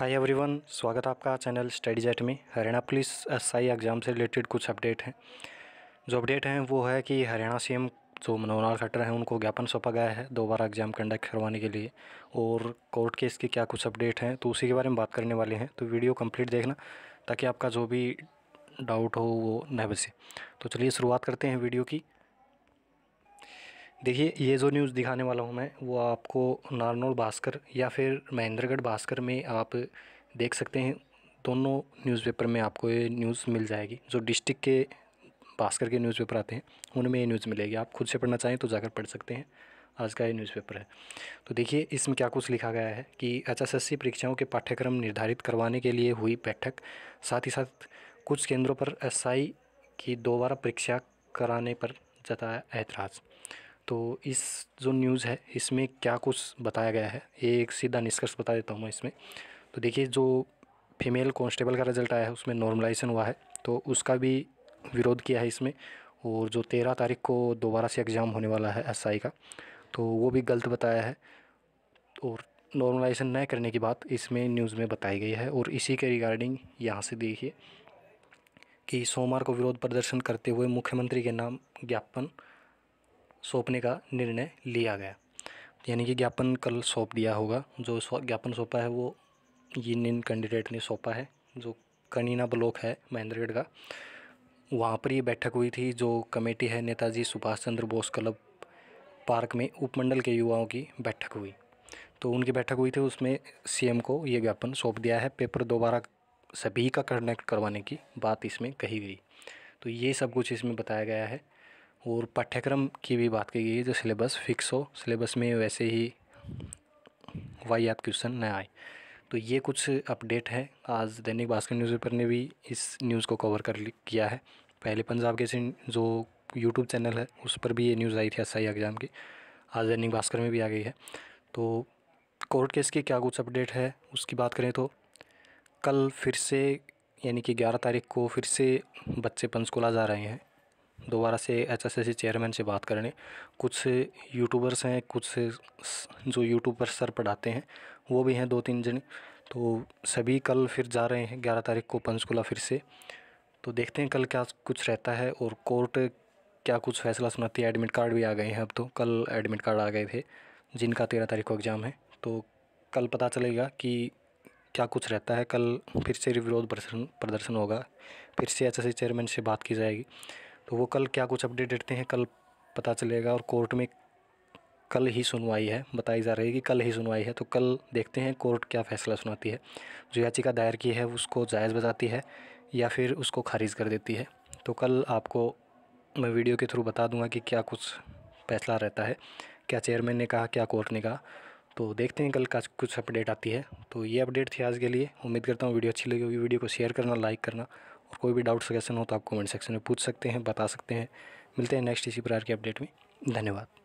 hi everyone स्वागत है आपका चैनल स्टडी जेट में हरियाणा पुलिस एसआई एग्ज़ाम से रिलेटेड कुछ अपडेट हैं जो अपडेट हैं वो है कि हरियाणा सीएम जो मनोहर लाल खट्टर हैं उनको ज्ञापन सौंपा गया है दोबारा एग्ज़ाम कंडक्ट करवाने के लिए और कोर्ट केस के क्या कुछ अपडेट हैं तो उसी के बारे में बात करने वाले हैं तो वीडियो कम्प्लीट देखना ताकि आपका जो भी डाउट हो वो न बसे तो चलिए शुरुआत करते हैं वीडियो की देखिए ये जो न्यूज़ दिखाने वाला हूँ मैं वो आपको नारनौल भास्कर या फिर महेंद्रगढ़ भास्कर में आप देख सकते हैं दोनों न्यूज़पेपर में आपको ये न्यूज़ मिल जाएगी जो डिस्ट्रिक्ट के भास्कर के न्यूज़पेपर आते हैं उनमें ये न्यूज़ मिलेगी आप खुद से पढ़ना चाहें तो जाकर पढ़ सकते हैं आज का ये न्यूज़पेपर है तो देखिए इसमें क्या कुछ लिखा गया है कि एच परीक्षाओं के पाठ्यक्रम निर्धारित करवाने के लिए हुई बैठक साथ ही साथ कुछ केंद्रों पर एस की दोबारा परीक्षा कराने पर जताया ऐतराज़ तो इस जो न्यूज़ है इसमें क्या कुछ बताया गया है ये एक सीधा निष्कर्ष बता देता हूँ मैं इसमें तो देखिए जो फीमेल कॉन्स्टेबल का रिजल्ट आया है उसमें नॉर्मलाइजेशन हुआ है तो उसका भी विरोध किया है इसमें और जो तेरह तारीख को दोबारा से एग्ज़ाम होने वाला है एस का तो वो भी गलत बताया है और नॉर्मलाइजेशन न करने की बात इसमें न्यूज़ में बताई गई है और इसी के रिगार्डिंग यहाँ से देखिए कि सोमवार को विरोध प्रदर्शन करते हुए मुख्यमंत्री के नाम ज्ञापन सौंपने का निर्णय लिया गया यानी कि ज्ञापन कल सौंप दिया होगा जो ज्ञापन सौंपा है वो यूनियन कैंडिडेट ने सौंपा है जो कनीना ब्लॉक है महेंद्रगढ़ का वहाँ पर ये बैठक हुई थी जो कमेटी है नेताजी सुभाष चंद्र बोस क्लब पार्क में उपमंडल के युवाओं की बैठक हुई तो उनकी बैठक हुई थी उसमें सीएम को ये ज्ञापन सौंप दिया है पेपर दोबारा सभी का कनेक्ट करवाने की बात इसमें कही गई तो ये सब कुछ इसमें बताया गया है और पाठ्यक्रम की भी बात की गई है जो सिलेबस फिक्स हो सिलेबस में वैसे ही वाई आप क्वेश्चन न आए तो ये कुछ अपडेट है आज दैनिक भास्कर न्यूज़पेपर ने भी इस न्यूज़ को कवर कर किया है पहले पंजाब के जो यूट्यूब चैनल है उस पर भी ये न्यूज़ आई थी एस आई एग्ज़ाम की आज दैनिक भास्कर में भी आ गई है तो कोर्ट केस की क्या कुछ अपडेट है उसकी बात करें तो कल फिर से यानी कि ग्यारह तारीख को फिर से बच्चे पंचकूला जा रहे हैं दोबारा से एच एस एस चेयरमैन से बात करने कुछ यूट्यूबर्स हैं कुछ जो यूट्यूब पर सर पढ़ाते हैं वो भी हैं दो तीन जने तो सभी कल फिर जा रहे हैं ग्यारह तारीख को पंचकूला फिर से तो देखते हैं कल क्या कुछ रहता है और कोर्ट क्या कुछ फैसला सुनाती है एडमिट कार्ड भी आ गए हैं अब तो कल एडमिट कार्ड आ गए थे जिनका तेरह तारीख को एग्ज़ाम है तो कल पता चलेगा कि क्या कुछ रहता है कल फिर से विरोध प्रदर्शन प्रदर्शन होगा फिर से एच चेयरमैन से बात की जाएगी तो वो कल क्या कुछ अपडेट देते हैं कल पता चलेगा और कोर्ट में कल ही सुनवाई है बताई जा रही है कि कल ही सुनवाई है तो कल देखते हैं कोर्ट क्या फैसला सुनाती है जो याचिका दायर की है उसको जायज़ बताती है या फिर उसको खारिज कर देती है तो कल आपको मैं वीडियो के थ्रू बता दूंगा कि क्या कुछ फैसला रहता है क्या चेयरमैन ने कहा क्या कोर्ट ने कहा तो देखते हैं कल का कुछ अपडेट आती है तो ये अपडेट थी आज के लिए उम्मीद करता हूँ वीडियो अच्छी लगी होगी वीडियो को शेयर करना लाइक करना और कोई भी डाउट सजेशन हो तो आप कमेंट सेक्शन में पूछ सकते हैं बता सकते हैं मिलते हैं नेक्स्ट इसी प्रकार के अपडेट में धन्यवाद